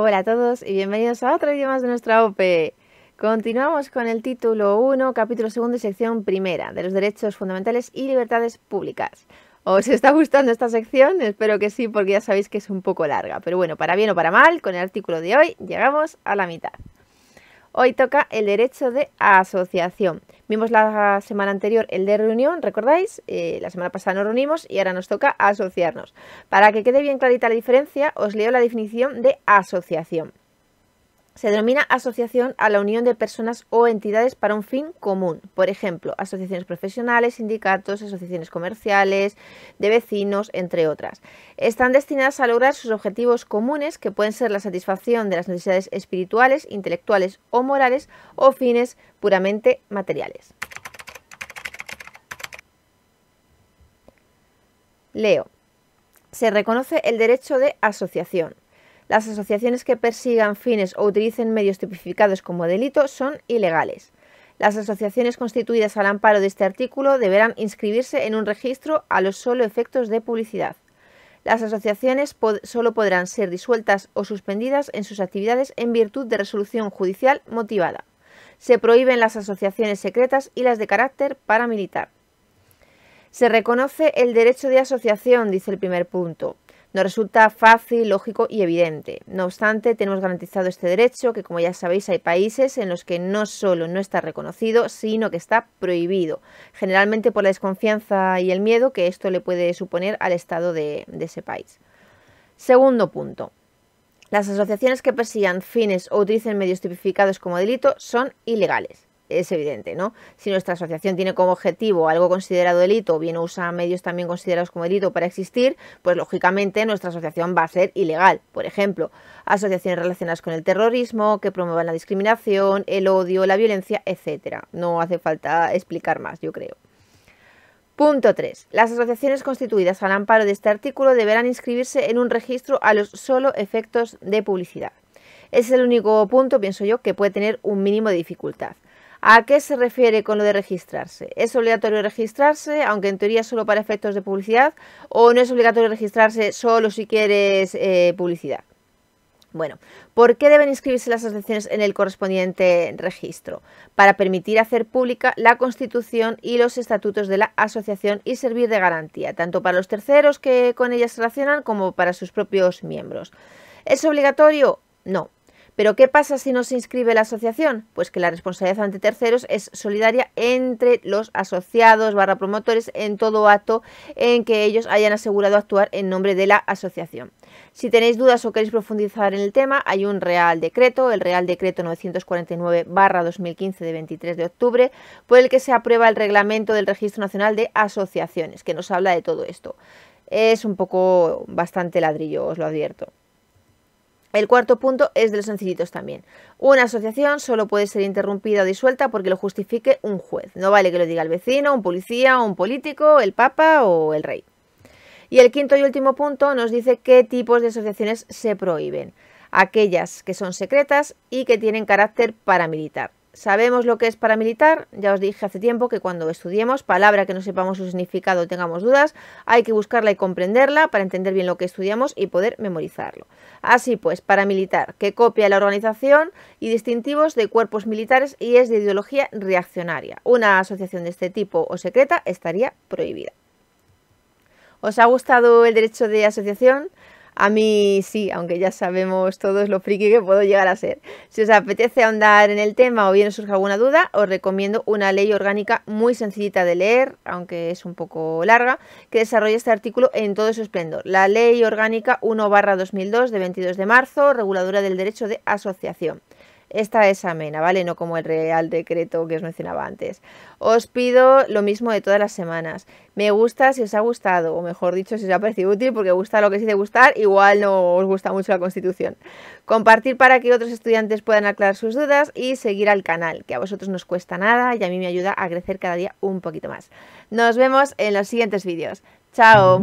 Hola a todos y bienvenidos a otro vídeo más de nuestra OPE. Continuamos con el título 1, capítulo 2 y sección primera de los derechos fundamentales y libertades públicas. ¿Os está gustando esta sección? Espero que sí, porque ya sabéis que es un poco larga. Pero bueno, para bien o para mal, con el artículo de hoy llegamos a la mitad. Hoy toca el derecho de asociación. Vimos la semana anterior el de reunión, ¿recordáis? Eh, la semana pasada nos reunimos y ahora nos toca asociarnos. Para que quede bien clarita la diferencia, os leo la definición de asociación. Se denomina asociación a la unión de personas o entidades para un fin común. Por ejemplo, asociaciones profesionales, sindicatos, asociaciones comerciales, de vecinos, entre otras. Están destinadas a lograr sus objetivos comunes, que pueden ser la satisfacción de las necesidades espirituales, intelectuales o morales, o fines puramente materiales. Leo. Se reconoce el derecho de asociación. Las asociaciones que persigan fines o utilicen medios tipificados como delito son ilegales. Las asociaciones constituidas al amparo de este artículo deberán inscribirse en un registro a los solo efectos de publicidad. Las asociaciones solo podrán ser disueltas o suspendidas en sus actividades en virtud de resolución judicial motivada. Se prohíben las asociaciones secretas y las de carácter paramilitar. Se reconoce el derecho de asociación, dice el primer punto, nos resulta fácil, lógico y evidente. No obstante, tenemos garantizado este derecho que, como ya sabéis, hay países en los que no solo no está reconocido, sino que está prohibido, generalmente por la desconfianza y el miedo que esto le puede suponer al Estado de, de ese país. Segundo punto. Las asociaciones que persigan fines o utilicen medios tipificados como delito son ilegales es evidente, ¿no? Si nuestra asociación tiene como objetivo algo considerado delito o bien usa medios también considerados como delito para existir, pues lógicamente nuestra asociación va a ser ilegal. Por ejemplo, asociaciones relacionadas con el terrorismo, que promuevan la discriminación, el odio, la violencia, etcétera. No hace falta explicar más, yo creo. Punto 3. Las asociaciones constituidas al amparo de este artículo deberán inscribirse en un registro a los solo efectos de publicidad. es el único punto, pienso yo, que puede tener un mínimo de dificultad. ¿A qué se refiere con lo de registrarse? ¿Es obligatorio registrarse, aunque en teoría solo para efectos de publicidad? ¿O no es obligatorio registrarse solo si quieres eh, publicidad? Bueno, ¿por qué deben inscribirse las asociaciones en el correspondiente registro? Para permitir hacer pública la Constitución y los estatutos de la asociación y servir de garantía, tanto para los terceros que con ellas se relacionan como para sus propios miembros. ¿Es obligatorio? No, pero ¿qué pasa si no se inscribe la asociación? Pues que la responsabilidad ante terceros es solidaria entre los asociados barra promotores en todo acto en que ellos hayan asegurado actuar en nombre de la asociación. Si tenéis dudas o queréis profundizar en el tema, hay un Real Decreto, el Real Decreto 949-2015 de 23 de octubre, por el que se aprueba el reglamento del Registro Nacional de Asociaciones, que nos habla de todo esto. Es un poco bastante ladrillo, os lo advierto. El cuarto punto es de los sencillitos también. Una asociación solo puede ser interrumpida o disuelta porque lo justifique un juez. No vale que lo diga el vecino, un policía, un político, el papa o el rey. Y el quinto y último punto nos dice qué tipos de asociaciones se prohíben. Aquellas que son secretas y que tienen carácter paramilitar. Sabemos lo que es paramilitar, ya os dije hace tiempo que cuando estudiemos palabra que no sepamos su significado o tengamos dudas, hay que buscarla y comprenderla para entender bien lo que estudiamos y poder memorizarlo. Así pues, paramilitar, que copia la organización y distintivos de cuerpos militares y es de ideología reaccionaria. Una asociación de este tipo o secreta estaría prohibida. ¿Os ha gustado el derecho de asociación? A mí sí, aunque ya sabemos todos lo friki que puedo llegar a ser. Si os apetece ahondar en el tema o bien os surge alguna duda, os recomiendo una ley orgánica muy sencillita de leer, aunque es un poco larga, que desarrolla este artículo en todo su esplendor. La Ley Orgánica 1-2002 de 22 de marzo, reguladora del derecho de asociación. Esta es amena, ¿vale? No como el Real Decreto que os mencionaba antes. Os pido lo mismo de todas las semanas. Me gusta si os ha gustado, o mejor dicho, si os ha parecido útil, porque gusta lo que sí de gustar, igual no os gusta mucho la Constitución. Compartir para que otros estudiantes puedan aclarar sus dudas y seguir al canal, que a vosotros no os cuesta nada y a mí me ayuda a crecer cada día un poquito más. Nos vemos en los siguientes vídeos. ¡Chao!